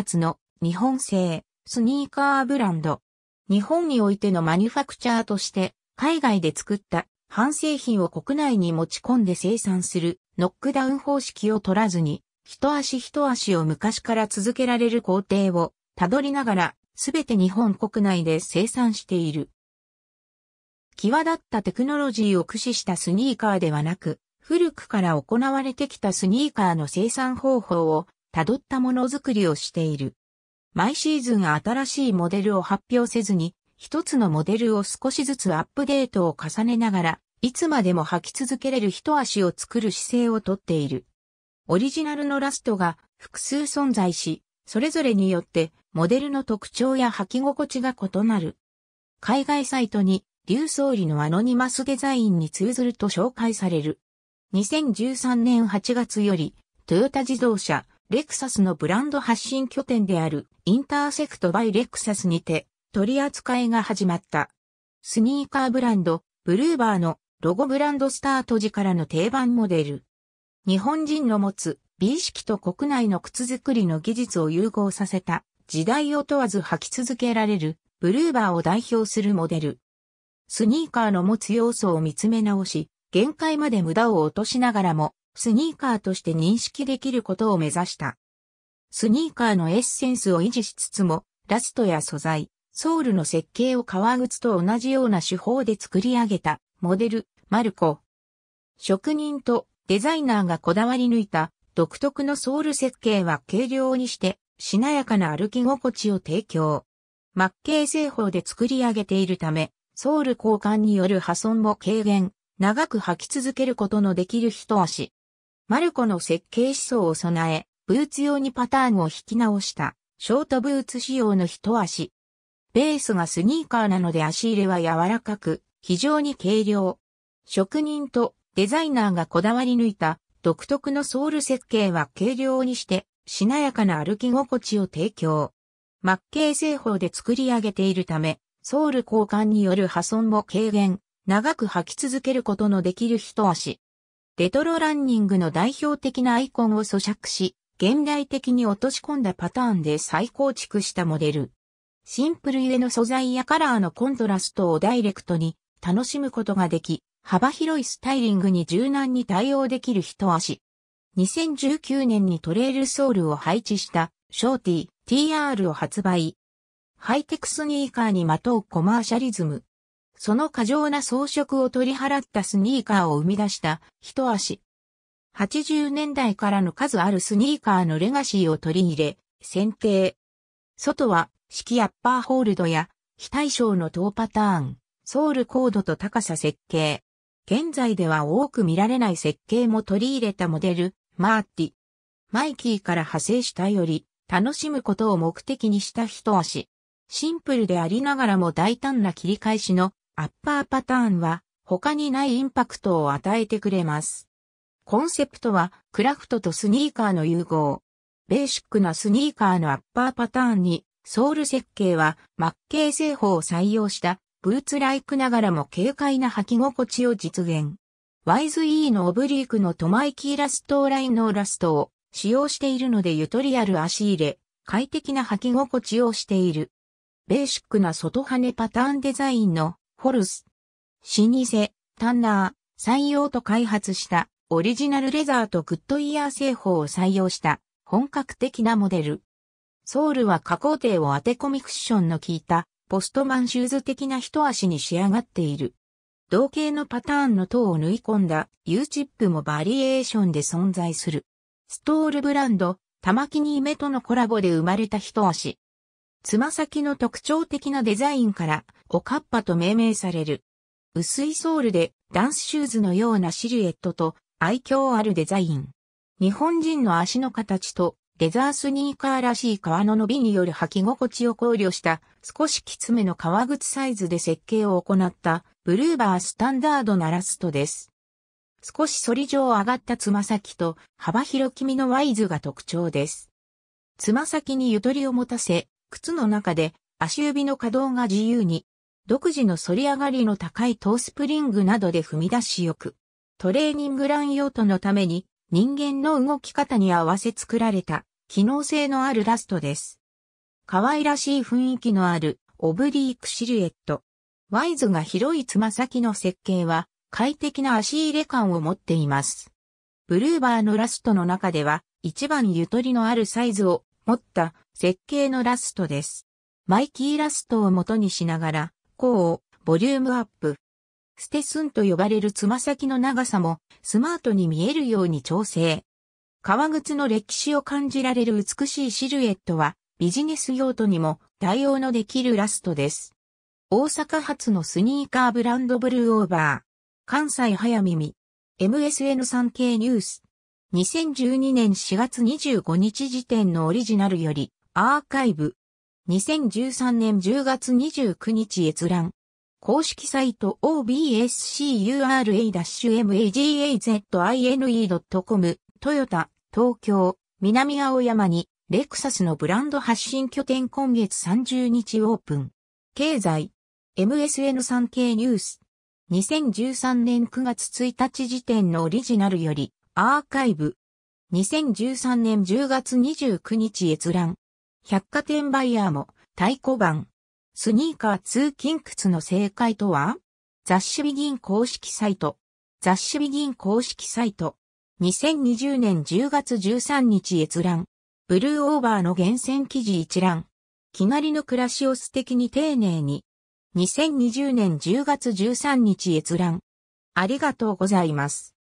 発の日本製スニーカーブランド。日本においてのマニュファクチャーとして海外で作った半製品を国内に持ち込んで生産するノックダウン方式を取らずに一足一足を昔から続けられる工程をたどりながらすべて日本国内で生産している。際立ったテクノロジーを駆使したスニーカーではなく、古くから行われてきたスニーカーの生産方法を辿ったものづくりをしている。毎シーズン新しいモデルを発表せずに、一つのモデルを少しずつアップデートを重ねながら、いつまでも履き続けれる一足を作る姿勢をとっている。オリジナルのラストが複数存在し、それぞれによってモデルの特徴や履き心地が異なる。海外サイトに、流総理のアノニマスデザインに通ずると紹介される。2013年8月より、トヨタ自動車、レクサスのブランド発信拠点であるインターセクトバイレクサスにて取り扱いが始まった。スニーカーブランド、ブルーバーのロゴブランドスタート時からの定番モデル。日本人の持つ美意識と国内の靴作りの技術を融合させた時代を問わず履き続けられるブルーバーを代表するモデル。スニーカーの持つ要素を見つめ直し、限界まで無駄を落としながらもスニーカーとして認識できることを目指した。スニーカーのエッセンスを維持しつつも、ラストや素材、ソールの設計を革靴と同じような手法で作り上げた、モデル、マルコ。職人とデザイナーがこだわり抜いた独特のソール設計は軽量にしてしなやかな歩き心地を提供。マッ製法で作り上げているため、ソール交換による破損も軽減、長く履き続けることのできる一足。マルコの設計思想を備え、ブーツ用にパターンを引き直した、ショートブーツ仕様の一足。ベースがスニーカーなので足入れは柔らかく、非常に軽量。職人とデザイナーがこだわり抜いた独特のソール設計は軽量にしてしなやかな歩き心地を提供。末形製法で作り上げているため、ソール交換による破損も軽減、長く履き続けることのできる一足。レトロランニングの代表的なアイコンを咀嚼し、現代的に落とし込んだパターンで再構築したモデル。シンプルゆえの素材やカラーのコントラストをダイレクトに楽しむことができ、幅広いスタイリングに柔軟に対応できる一足。2019年にトレイルソールを配置したショーティー TR を発売。ハイテクスニーカーにまとうコマーシャリズム。その過剰な装飾を取り払ったスニーカーを生み出した一足。80年代からの数あるスニーカーのレガシーを取り入れ、選定。外は、式アッパーホールドや、非対称の等パターン、ソールコードと高さ設計。現在では多く見られない設計も取り入れたモデル、マーティ。マイキーから派生したより、楽しむことを目的にした一足。シンプルでありながらも大胆な切り返しのアッパーパターンは他にないインパクトを与えてくれます。コンセプトはクラフトとスニーカーの融合。ベーシックなスニーカーのアッパーパターンにソール設計はマッケイ製法を採用したブーツライクながらも軽快な履き心地を実現。ワイズ E のオブリークのトマイキーラストラインのラストを使用しているのでゆとりある足入れ、快適な履き心地をしている。ベーシックな外羽ねパターンデザインのホルス。老舗、タンナー、採用と開発したオリジナルレザーとグッドイヤー製法を採用した本格的なモデル。ソールは加工艇を当て込みクッションの効いたポストマンシューズ的な一足に仕上がっている。同型のパターンの塔を縫い込んだ U チップもバリエーションで存在する。ストールブランド、玉木にイメとのコラボで生まれた一足。つま先の特徴的なデザインから、おかっぱと命名される。薄いソールでダンスシューズのようなシルエットと愛嬌あるデザイン。日本人の足の形とレザースニーカーらしい革の伸びによる履き心地を考慮した少しきつめの革靴サイズで設計を行ったブルーバースタンダードなラストです。少し反りを上がったつま先と幅広気味のワイズが特徴です。つま先にゆとりを持たせ、靴の中で足指の可動が自由に、独自の反り上がりの高いトースプリングなどで踏み出しよく、トレーニングラン用途のために人間の動き方に合わせ作られた機能性のあるラストです。可愛らしい雰囲気のあるオブリークシルエット。ワイズが広いつま先の設計は快適な足入れ感を持っています。ブルーバーのラストの中では一番ゆとりのあるサイズを持った設計のラストです。マイキーラストを元にしながら、こう、ボリュームアップ。ステスンと呼ばれるつま先の長さもスマートに見えるように調整。革靴の歴史を感じられる美しいシルエットはビジネス用途にも対応のできるラストです。大阪発のスニーカーブランドブルーオーバー。関西早耳。MSN3K ニュース。2012年4月25日時点のオリジナルより、アーカイブ。2013年10月29日閲覧。公式サイト obscura-magazine.com トヨタ、東京、南青山に、レクサスのブランド発信拠点今月30日オープン。経済、MSN 産経ニュース。2013年9月1日時点のオリジナルより、アーカイブ。2013年10月29日閲覧。百貨店バイヤーも太鼓版。スニーカー通勤靴の正解とは雑誌ビギン公式サイト。雑誌ビギン公式サイト。2020年10月13日閲覧。ブルーオーバーの厳選記事一覧。気なりの暮らしを素敵に丁寧に。2020年10月13日閲覧。ありがとうございます。